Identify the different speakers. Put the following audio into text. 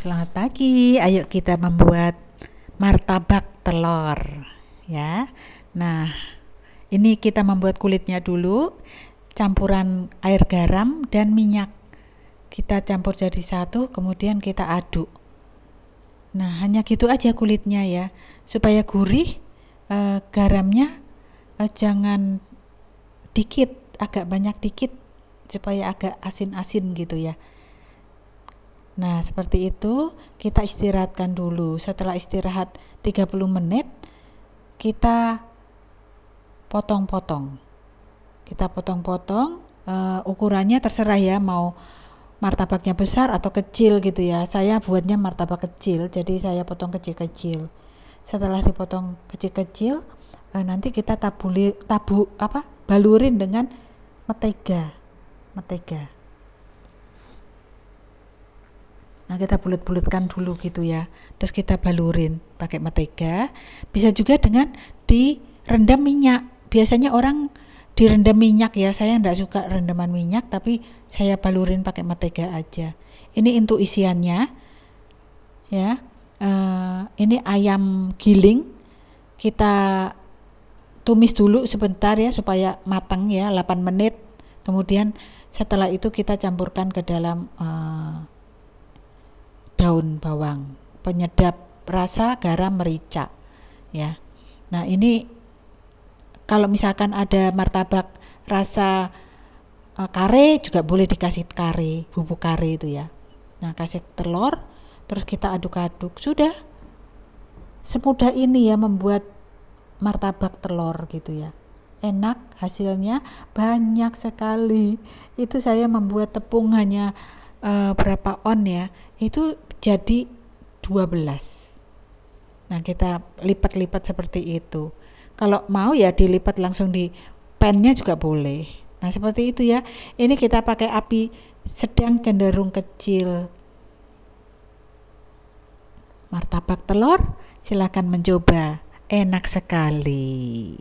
Speaker 1: Selamat pagi. Ayo kita membuat martabak telur ya. Nah, ini kita membuat kulitnya dulu, campuran air garam dan minyak. Kita campur jadi satu, kemudian kita aduk. Nah, hanya gitu aja kulitnya ya. Supaya gurih, e, garamnya e, jangan dikit, agak banyak dikit supaya agak asin-asin gitu ya. Nah, seperti itu kita istirahatkan dulu. Setelah istirahat 30 menit, kita potong-potong. Kita potong-potong, uh, ukurannya terserah ya mau martabaknya besar atau kecil gitu ya. Saya buatnya martabak kecil, jadi saya potong kecil-kecil. Setelah dipotong kecil-kecil, uh, nanti kita tabuli tabu apa? balurin dengan mentega. Mentega. Nah, kita bulat-bulatkan dulu gitu ya. Terus kita balurin pakai mentega. Bisa juga dengan direndam minyak. Biasanya orang direndam minyak ya. Saya tidak suka rendaman minyak, tapi saya balurin pakai mentega aja. Ini untuk isiannya. Ya. Uh, ini ayam giling. Kita tumis dulu sebentar ya supaya matang ya, 8 menit. Kemudian setelah itu kita campurkan ke dalam uh, daun bawang, penyedap rasa garam merica ya. Nah, ini kalau misalkan ada martabak rasa e, kare juga boleh dikasih kare, bubuk kare itu ya. Nah, kasih telur terus kita aduk-aduk. Sudah semudah ini ya membuat martabak telur gitu ya enak hasilnya banyak sekali itu saya membuat tepung hanya e, berapa on ya itu jadi 12 nah kita lipat-lipat seperti itu kalau mau ya dilipat langsung di pennya juga boleh nah seperti itu ya ini kita pakai api sedang cenderung kecil martabak telur silakan mencoba enak sekali